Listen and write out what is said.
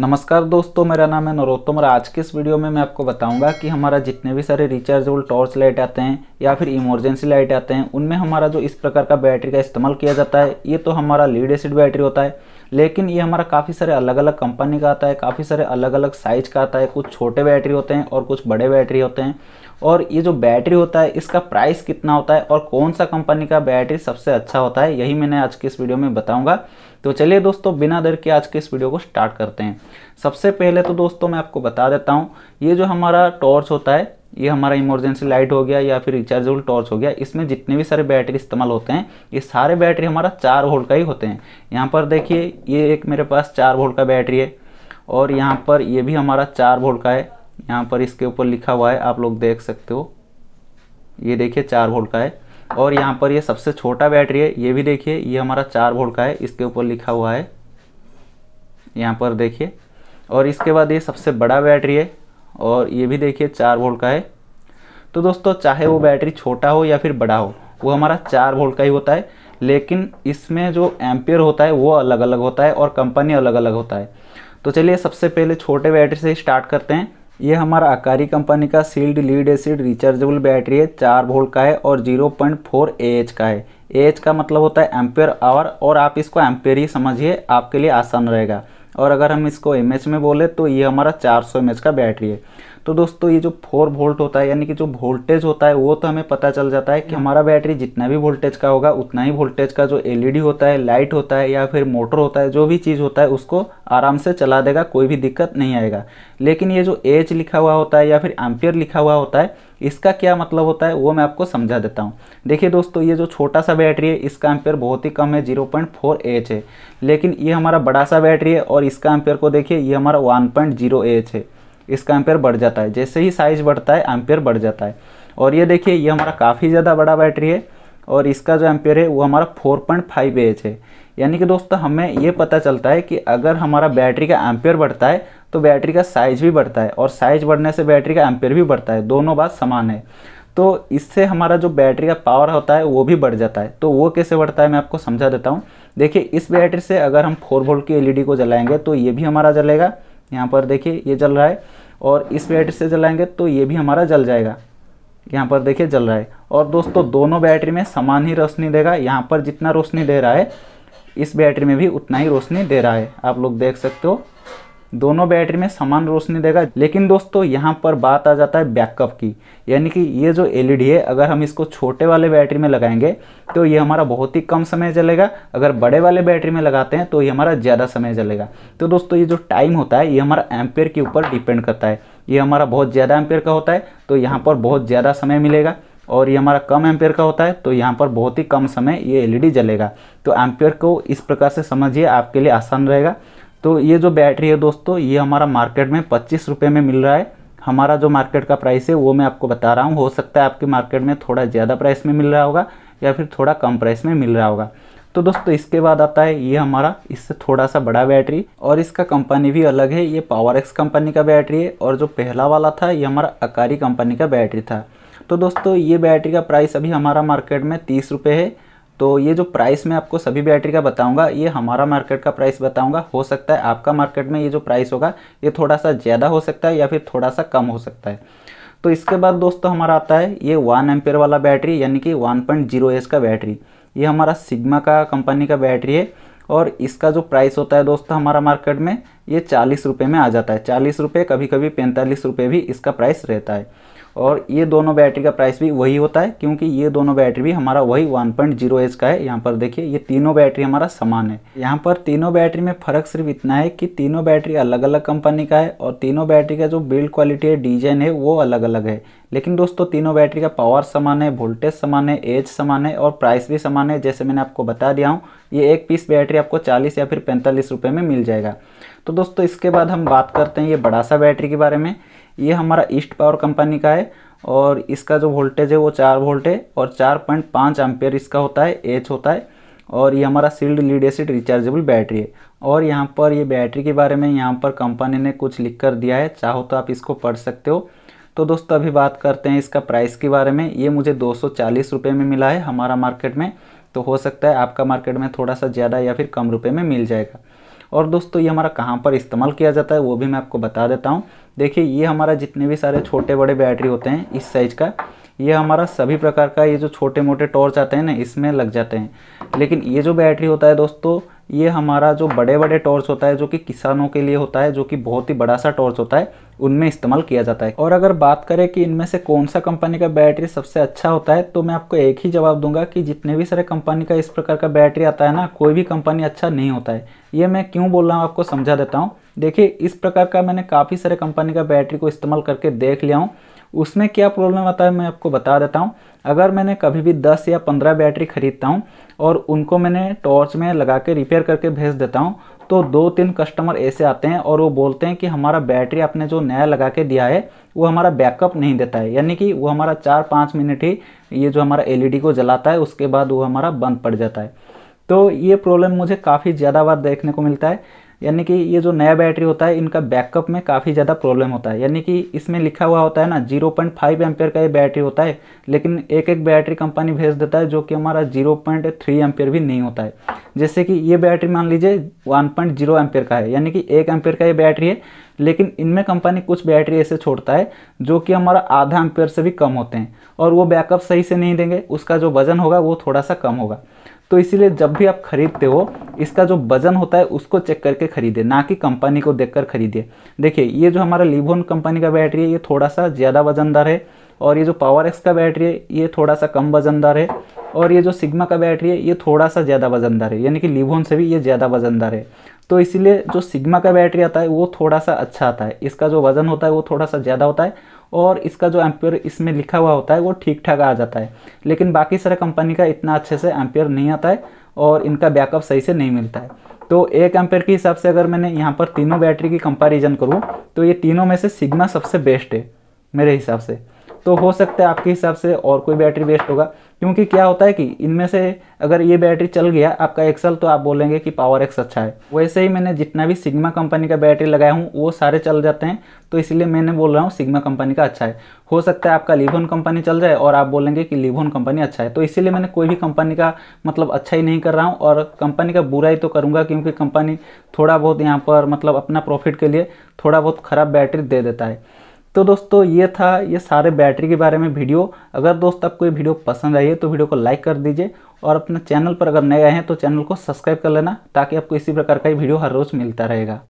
नमस्कार दोस्तों मेरा नाम है नरोत्तम और आज के इस वीडियो में मैं आपको बताऊंगा कि हमारा जितने भी सारे रिचार्जेबल टॉर्च लाइट आते हैं या फिर इमरजेंसी लाइट आते हैं उनमें हमारा जो इस प्रकार का बैटरी का इस्तेमाल किया जाता है ये तो हमारा लीड एसिड बैटरी होता है लेकिन ये हमारा काफ़ी सारे अलग अलग कंपनी का आता है काफ़ी सारे अलग अलग साइज का आता है कुछ छोटे बैटरी होते हैं और कुछ बड़े बैटरी होते हैं और ये जो बैटरी होता है इसका प्राइस कितना होता है और कौन सा कंपनी का बैटरी सबसे अच्छा होता है यही मैंने आज के इस वीडियो में बताऊंगा तो चलिए दोस्तों बिना देर के आज के इस वीडियो को स्टार्ट करते हैं सबसे पहले तो दोस्तों मैं आपको बता देता हूँ ये जो हमारा टॉर्च होता है ये हमारा इमरजेंसी लाइट हो गया या फिर रिचार्जेबल टॉर्च हो गया इसमें जितने भी सारे बैटरी इस्तेमाल होते हैं ये सारे बैटरी हमारा चार वोल्ट का ही होते हैं यहाँ पर देखिए ये एक मेरे पास चार वोल्ट का बैटरी है और यहाँ पर ये भी हमारा चार वोल्ट का है यहाँ पर इसके ऊपर लिखा हुआ है आप लोग देख सकते हो ये देखिए चार वोल्ट का है और यहाँ पर ये सबसे छोटा बैटरी है ये भी देखिए ये हमारा चार वोल्ट का है इसके ऊपर लिखा हुआ है यहाँ पर देखिए और इसके बाद ये सबसे बड़ा बैटरी है और ये भी देखिए चार वोल्ट का है तो दोस्तों चाहे वो बैटरी छोटा हो या फिर बड़ा हो वो हमारा चार वोल्ट का ही होता है लेकिन इसमें जो एम्पियर होता है वो अलग अलग होता है और कंपनी अलग अलग होता है तो चलिए सबसे पहले छोटे बैटरी से स्टार्ट करते हैं ये हमारा आकारी कंपनी का sealed lead acid rechargeable battery है चार वोल्ट का है और जीरो पॉइंट फोर एच का है एच का मतलब होता है एम्पियर आवर और आप इसको एम्पियर ही समझिए आपके लिए आसान रहेगा और अगर हम इसको एम में बोले तो ये हमारा चार सौ का बैटरी है तो दोस्तों ये जो फोर वोल्ट होता है यानी कि जो वोल्टेज होता है वो तो हमें पता चल जाता है कि हाँ। हमारा बैटरी जितना भी वोल्टेज का होगा उतना ही वोल्टेज का जो एलईडी होता है लाइट होता है या फिर मोटर होता है जो भी चीज़ होता है उसको आराम से चला देगा कोई भी दिक्कत नहीं आएगा लेकिन ये जो एच लिखा हुआ होता है या फिर एम्पियर लिखा हुआ होता है इसका क्या मतलब होता है वो मैं आपको समझा देता हूँ देखिए दोस्तों ये जो छोटा सा बैटरी है इसका एम्पियर बहुत ही कम है जीरो पॉइंट फोर एच है लेकिन ये हमारा बड़ा सा बैटरी है और इसका एम्पियर को देखिए ये हमारा वन पॉइंट जीरो एच है इसका एम्पेयर बढ़ जाता है जैसे ही साइज़ बढ़ता है एम्पेयर बढ़ जाता है और ये देखिए ये हमारा काफ़ी ज़्यादा बड़ा बैटरी है और इसका जो एम्पेयर है वो हमारा 4.5 पॉइंट एच है यानी कि दोस्तों हमें ये पता चलता है कि अगर हमारा बैटरी का एम्पेयर बढ़ता है तो बैटरी का साइज़ भी बढ़ता है और साइज़ बढ़ने से बैटरी का एम्पेयर भी बढ़ता है दोनों बात समान है तो इससे हमारा जो बैटरी का पावर होता है वो भी बढ़ जाता है तो वो कैसे बढ़ता है मैं आपको समझा देता हूँ देखिए इस बैटरी से अगर हम फोर वोल्ट की एलईडी e को जलाएंगे तो ये भी हमारा जलेगा यहाँ पर देखिए ये जल रहा है और इस बैटरी से जलाएंगे तो ये भी हमारा जल जाएगा यहाँ पर देखिए जल रहा है और दोस्तों दोनों बैटरी में समान ही रोशनी देगा यहाँ पर जितना रोशनी दे रहा है इस बैटरी में भी उतना ही रोशनी दे रहा है आप लोग देख सकते हो दोनों बैटरी में समान रोशनी देगा लेकिन दोस्तों यहाँ पर बात आ जाता है बैकअप की यानी कि ये जो एलईडी है अगर हम इसको छोटे वाले बैटरी में लगाएंगे तो ये हमारा बहुत ही कम समय चलेगा अगर बड़े वाले बैटरी में लगाते हैं तो ये हमारा ज़्यादा समय चलेगा तो दोस्तों ये जो टाइम होता है ये हमारा एम्पेयर के ऊपर डिपेंड करता है ये हमारा बहुत ज़्यादा एम्पेयर का होता है तो यहाँ पर बहुत ज़्यादा समय मिलेगा और ये हमारा कम एम्पेयर का होता है तो यहाँ पर बहुत ही कम समय ये एलईडी जलेगा तो एम्पेयर को इस प्रकार से समझिए आपके लिए आसान रहेगा तो ये जो बैटरी है दोस्तों ये हमारा मार्केट में पच्चीस रुपये में मिल रहा है हमारा जो मार्केट का प्राइस है वो मैं आपको बता रहा हूँ हो सकता है आपके मार्केट में थोड़ा ज़्यादा प्राइस में मिल रहा होगा या फिर थोड़ा कम प्राइस में मिल रहा होगा तो दोस्तों इसके बाद आता है ये हमारा इससे थोड़ा सा बड़ा बैटरी और इसका कंपनी भी अलग है ये पावर एक्स कंपनी का बैटरी है और जो पहला वाला था ये हमारा अकारी कंपनी का बैटरी था तो दोस्तों ये बैटरी का प्राइस अभी हमारा मार्केट में तीस रुपये है तो ये जो प्राइस मैं आपको सभी बैटरी का बताऊंगा ये हमारा मार्केट का प्राइस बताऊंगा हो सकता है आपका मार्केट में ये जो प्राइस होगा ये थोड़ा सा ज़्यादा हो सकता है या फिर थोड़ा सा कम हो सकता है तो इसके बाद दोस्तों हमारा आता है ये वन एम्पेयर वाला बैटरी यानी कि वन पॉइंट जीरो एस का बैटरी ये हमारा सिग्मा का कंपनी का बैटरी है और इसका जो प्राइस होता है दोस्तों हमारा मार्केट में ये चालीस रुपये में आ जाता है चालीस रुपये कभी कभी पैंतालीस रुपये भी इसका प्राइस रहता है और ये दोनों बैटरी का प्राइस भी वही होता है क्योंकि ये दोनों बैटरी भी हमारा वही 1.0 पॉइंट का है यहाँ पर देखिए ये तीनों बैटरी हमारा समान है यहाँ पर तीनों बैटरी में फ़र्क सिर्फ इतना है कि तीनों बैटरी अलग अलग कंपनी का है और तीनों बैटरी का जो बिल्ड क्वालिटी है डिजाइन है वो अलग अलग है लेकिन दोस्तों तीनों बैटरी का पावर समान है वोल्टेज समान है एज समान है और प्राइस भी समान है जैसे मैंने आपको बता दिया हूँ ये एक पीस बैटरी आपको 40 या फिर पैंतालीस रुपये में मिल जाएगा तो दोस्तों इसके बाद हम बात करते हैं ये बड़ा सा बैटरी के बारे में ये हमारा ईस्ट पावर कंपनी का है और इसका जो वोल्टेज है वो चार वोल्ट है और चार पॉइंट पाँच एम्पेयर इसका होता है एच होता है और ये हमारा sealed lead acid rechargeable battery है और यहाँ पर ये बैटरी के बारे में यहाँ पर कंपनी ने कुछ लिख कर दिया है चाहो तो आप इसको पढ़ सकते हो तो दोस्तों अभी बात करते हैं इसका प्राइस के बारे में ये मुझे दो सौ में मिला है हमारा मार्केट में तो हो सकता है आपका मार्केट में थोड़ा सा ज़्यादा या फिर कम रुपये में मिल जाएगा और दोस्तों ये हमारा कहाँ पर इस्तेमाल किया जाता है वो भी मैं आपको बता देता हूँ देखिए ये हमारा जितने भी सारे छोटे बड़े बैटरी होते हैं इस साइज़ का ये हमारा सभी प्रकार का ये जो छोटे मोटे टॉर्च आते हैं ना इसमें लग जाते हैं लेकिन ये जो बैटरी होता है दोस्तों ये हमारा जो बड़े बड़े टॉर्च होता है जो कि किसानों के लिए होता है जो कि बहुत ही बड़ा सा टॉर्च होता है उनमें इस्तेमाल किया जाता है और अगर बात करें कि इनमें से कौन सा कंपनी का बैटरी सबसे अच्छा होता है तो मैं आपको एक ही जवाब दूंगा कि जितने भी सारे कंपनी का इस प्रकार का बैटरी आता है ना कोई भी कंपनी अच्छा नहीं होता है ये मैं क्यों बोल रहा हूँ आपको समझा देता हूँ देखिए इस प्रकार का मैंने काफ़ी सारे कंपनी का बैटरी को इस्तेमाल करके देख लिया हूँ उसमें क्या प्रॉब्लम आता है मैं आपको बता देता हूँ अगर मैंने कभी भी 10 या 15 बैटरी खरीदता हूँ और उनको मैंने टॉर्च में लगा के रिपेयर करके भेज देता हूँ तो दो तीन कस्टमर ऐसे आते हैं और वो बोलते हैं कि हमारा बैटरी आपने जो नया लगा के दिया है वो हमारा बैकअप नहीं देता है यानी कि वो हमारा चार पाँच मिनट ही ये जो हमारा एल e को जलाता है उसके बाद वो हमारा बंद पड़ जाता है तो ये प्रॉब्लम मुझे काफ़ी ज़्यादा बार देखने को मिलता है यानी कि ये जो नया बैटरी होता है इनका बैकअप में काफ़ी ज़्यादा प्रॉब्लम होता है यानी कि इसमें लिखा हुआ होता है ना जीरो पॉइंट फाइव एम्पेयर का ये बैटरी होता है लेकिन एक एक बैटरी कंपनी भेज देता है जो कि हमारा जीरो पॉइंट थ्री एम्पेयर भी नहीं होता है जैसे कि ये बैटरी मान लीजिए वन पॉइंट जीरो एम्पेयर का है यानी कि एक एम्पेयर का ये बैटरी है लेकिन इनमें कंपनी कुछ बैटरी ऐसे छोड़ता है जो कि हमारा आधा एम्पेयर से भी कम होते हैं और वो बैकअप सही से नहीं देंगे उसका जो वजन होगा वो थोड़ा सा कम होगा तो इसीलिए जब भी आप खरीदते हो इसका जो वजन होता है उसको चेक करके खरीदे ना कि कंपनी को देखकर खरीदे देखिए ये जो हमारा लिबोन कंपनी का बैटरी है ये थोड़ा सा ज़्यादा वजनदार है और ये जो पावर एक्स का बैटरी है ये थोड़ा सा कम वजनदार है और ये जो सिग्मा का बैटरी है ये थोड़ा सा ज़्यादा वजनदार है यानी कि लिबोन से भी ये ज़्यादा वजनदार है तो इसीलिए जो सिग्मा का बैटरी आता है वो थोड़ा सा अच्छा आता है इसका जो वज़न होता है वो थोड़ा सा ज़्यादा होता है और इसका जो एम्पियर इसमें लिखा हुआ होता है वो ठीक ठाक आ जाता है लेकिन बाकी सारा कंपनी का इतना अच्छे से एम्पियर नहीं आता है और इनका बैकअप सही से नहीं मिलता है तो एक एम्पियर के हिसाब से अगर मैंने यहाँ पर तीनों बैटरी की कंपेरिजन करूँ तो ये तीनों में से सिग्मा सबसे बेस्ट है मेरे हिसाब से तो हो सकता है आपके हिसाब से और कोई बैटरी वेस्ट होगा क्योंकि क्या होता है कि इनमें से अगर ये बैटरी चल गया आपका एक्सल तो आप बोलेंगे कि पावर एक्स अच्छा है वैसे ही मैंने जितना भी सिग्मा कंपनी का बैटरी लगाया हूँ वो सारे चल जाते हैं तो इसलिए मैंने बोल रहा हूँ सिग्मा कंपनी का अच्छा है हो सकता है आपका लिवोन कंपनी चल जाए और आप बोलेंगे कि लिवोन कंपनी अच्छा है तो इसीलिए मैंने कोई भी कंपनी का मतलब अच्छा ही नहीं कर रहा हूँ और कंपनी का बुरा ही तो करूँगा क्योंकि कंपनी थोड़ा बहुत यहाँ पर मतलब अपना प्रॉफिट के लिए थोड़ा बहुत ख़राब बैटरी दे देता है तो दोस्तों ये था ये सारे बैटरी के बारे में वीडियो अगर दोस्त आपको ये वीडियो पसंद आई है तो वीडियो को लाइक कर दीजिए और अपने चैनल पर अगर नए आए हैं तो चैनल को सब्सक्राइब कर लेना ताकि आपको इसी प्रकार का ही वीडियो हर रोज़ मिलता रहेगा